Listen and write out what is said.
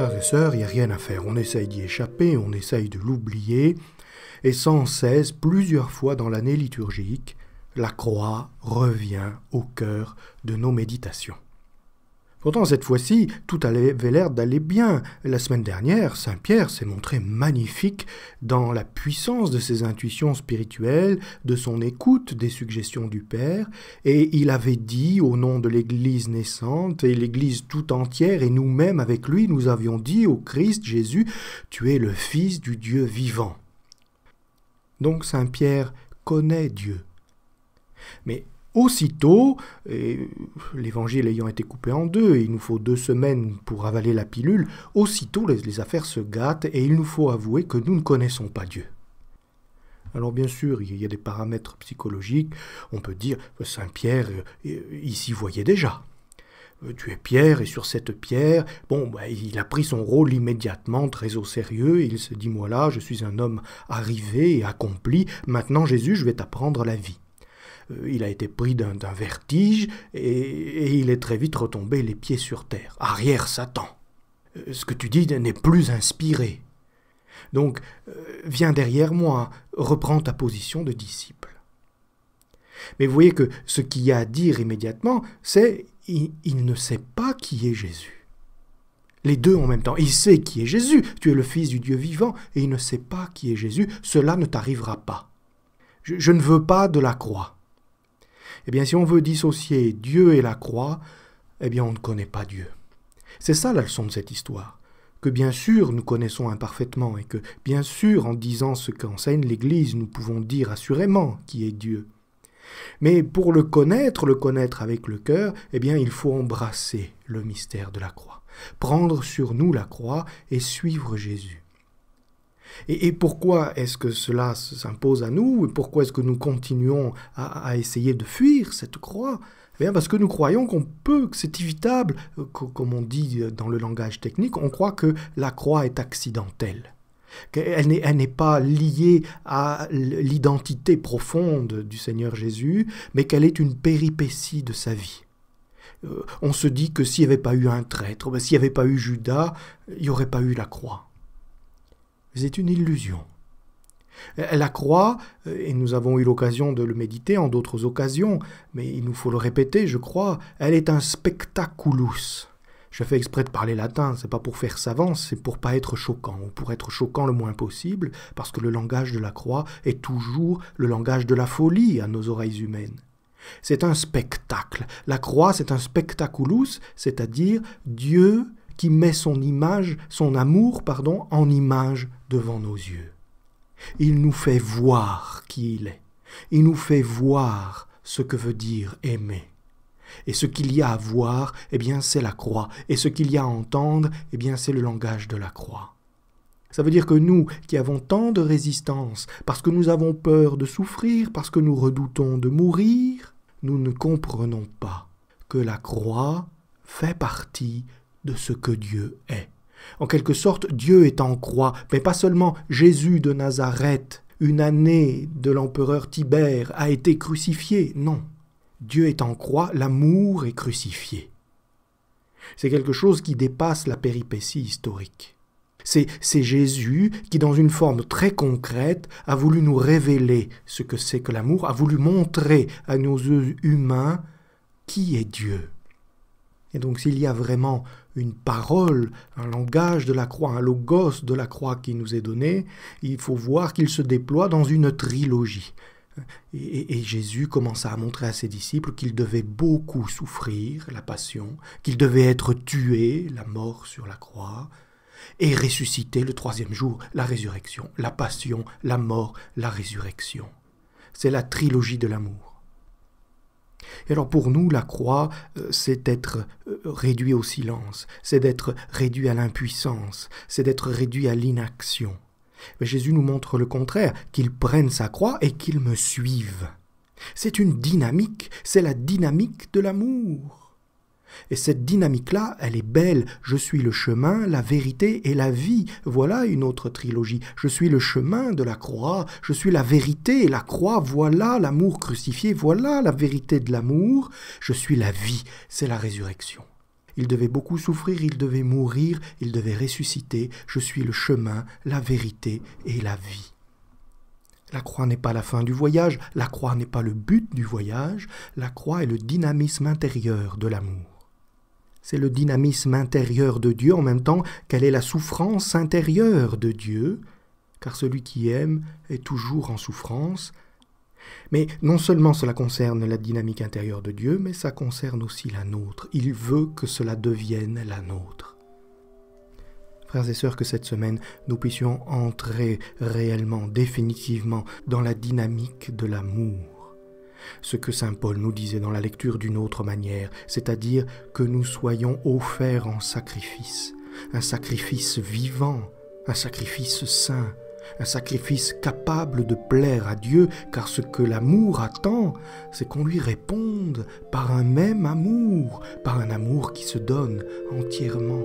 Frères et sœurs, il n'y a rien à faire. On essaye d'y échapper, on essaye de l'oublier, et sans cesse, plusieurs fois dans l'année liturgique, la croix revient au cœur de nos méditations. Pourtant, cette fois-ci, tout avait l'air d'aller bien. La semaine dernière, Saint Pierre s'est montré magnifique dans la puissance de ses intuitions spirituelles, de son écoute des suggestions du Père, et il avait dit, au nom de l'Église naissante et l'Église tout entière, et nous-mêmes avec lui, nous avions dit au Christ Jésus, Tu es le Fils du Dieu vivant. Donc Saint Pierre connaît Dieu. Mais Aussitôt, l'évangile ayant été coupé en deux, et il nous faut deux semaines pour avaler la pilule, aussitôt les, affaires se gâtent et il nous faut avouer que nous ne connaissons pas Dieu. Alors bien sûr, il y a des paramètres psychologiques, on peut dire, euh, Saint Pierre, euh, euh, ici s'y voyait déjà tu es Pierre, et sur cette pierre, bon, bah, il a pris son rôle immédiatement, très au sérieux, il se dit, moi là, je suis un homme arrivé et accompli, maintenant Jésus, je vais t'apprendre la vie. Euh, il a été pris d'un vertige et, il est très vite retombé les pieds sur terre. Arrière Satan. Euh, ce que tu dis n'est plus inspiré. Donc, euh, viens derrière moi, reprends ta position de disciple. Mais vous voyez que ce qu'il y a à dire immédiatement, c'est il, ne sait pas qui est Jésus. Les deux en même temps. Il sait qui est Jésus, tu es le Fils du Dieu vivant, et il ne sait pas qui est Jésus, cela ne t'arrivera pas. je ne veux pas de la croix. Eh bien, si on veut dissocier Dieu et la croix, eh bien, on ne connaît pas Dieu. C'est ça la leçon de cette histoire, que bien sûr nous connaissons imparfaitement et que bien sûr en disant ce qu'enseigne l'Église, nous pouvons dire assurément qui est Dieu. Mais pour le connaître, le connaître avec le cœur, eh bien, il faut embrasser le mystère de la croix, prendre sur nous la croix et suivre Jésus. Et, pourquoi est-ce que cela s'impose à nous Et pourquoi est-ce que nous continuons à, essayer de fuir cette croix eh Bien parce que nous croyons qu'on peut, que c'est évitable, euh, comme on dit euh, dans le langage technique, on croit que la croix est accidentelle, qu'elle n'est, pas liée à l'identité profonde du Seigneur Jésus, mais qu'elle est une péripétie de sa vie. Euh, on se dit que s'il n'y avait pas eu un traître, ben, s'il n'y avait pas eu Judas, il n'y aurait pas eu la croix c'est une illusion. La croix, euh, et nous avons eu l'occasion de le méditer en d'autres occasions, mais il nous faut le répéter, je crois, elle est un spectaculus. Je fais exprès de parler latin, c'est pas pour faire savant, c'est pour pas être choquant, ou pour être choquant le moins possible, parce que le langage de la croix est toujours le langage de la folie à nos oreilles humaines. C'est un spectacle. La croix, c'est un spectaculus, c'est-à-dire Dieu qui met son image, son amour, pardon, en image devant nos yeux. Il nous fait voir qui il est. Il nous fait voir ce que veut dire aimer. Et ce qu'il y a à voir, eh bien, c'est la croix. Et ce qu'il y a à entendre, eh bien, c'est le langage de la croix. Ça veut dire que nous, qui avons tant de résistance, parce que nous avons peur de souffrir, parce que nous redoutons de mourir, nous ne comprenons pas que la croix fait partie de ce que Dieu est. En quelque sorte, Dieu est en croix, mais pas seulement Jésus de Nazareth, une année de l'empereur Tibère, a été crucifié, non. Dieu est en croix, l'amour est crucifié. C'est quelque chose qui dépasse la péripétie historique. C'est Jésus qui, dans une forme très concrète, a voulu nous révéler ce que c'est que l'amour, a voulu montrer à nos yeux humains qui est Dieu. Et donc s'il y a vraiment une parole, un langage de la croix, un logos de la croix qui nous est donné, il faut voir qu'il se déploie dans une trilogie. Et, Jésus commença à montrer à ses disciples qu'il devait beaucoup souffrir la passion, qu'il devait être tué, la mort sur la croix, et ressusciter le troisième jour, la résurrection, la passion, la mort, la résurrection. C'est la trilogie de l'amour. Et alors pour nous, la croix, euh, c'est être euh, réduit au silence, c'est d'être réduit à l'impuissance, c'est d'être réduit à l'inaction. Mais Jésus nous montre le contraire, qu'il prenne sa croix et qu'il me suive. C'est une dynamique, c'est la dynamique de l'amour. Et cette dynamique-là, elle est belle. Je suis le chemin, la vérité et la vie. Voilà une autre trilogie. Je suis le chemin de la croix, je suis la vérité et la croix. Voilà l'amour crucifié, voilà la vérité de l'amour. Je suis la vie, c'est la résurrection. Il devait beaucoup souffrir, il devait mourir, il devait ressusciter. Je suis le chemin, la vérité et la vie. La croix n'est pas la fin du voyage, la croix n'est pas le but du voyage, la croix est le dynamisme intérieur de l'amour. C'est le dynamisme intérieur de Dieu en même temps qu'elle est la souffrance intérieure de Dieu, car celui qui aime est toujours en souffrance. Mais non seulement cela concerne la dynamique intérieure de Dieu, mais ça concerne aussi la nôtre. Il veut que cela devienne la nôtre. Frères et sœurs, que cette semaine nous puissions entrer réellement, définitivement, dans la dynamique de l'amour ce que Saint Paul nous disait dans la lecture d'une autre manière, c'est-à-dire que nous soyons offerts en sacrifice, un sacrifice vivant, un sacrifice saint, un sacrifice capable de plaire à Dieu, car ce que l'amour attend, c'est qu'on lui réponde par un même amour, par un amour qui se donne entièrement.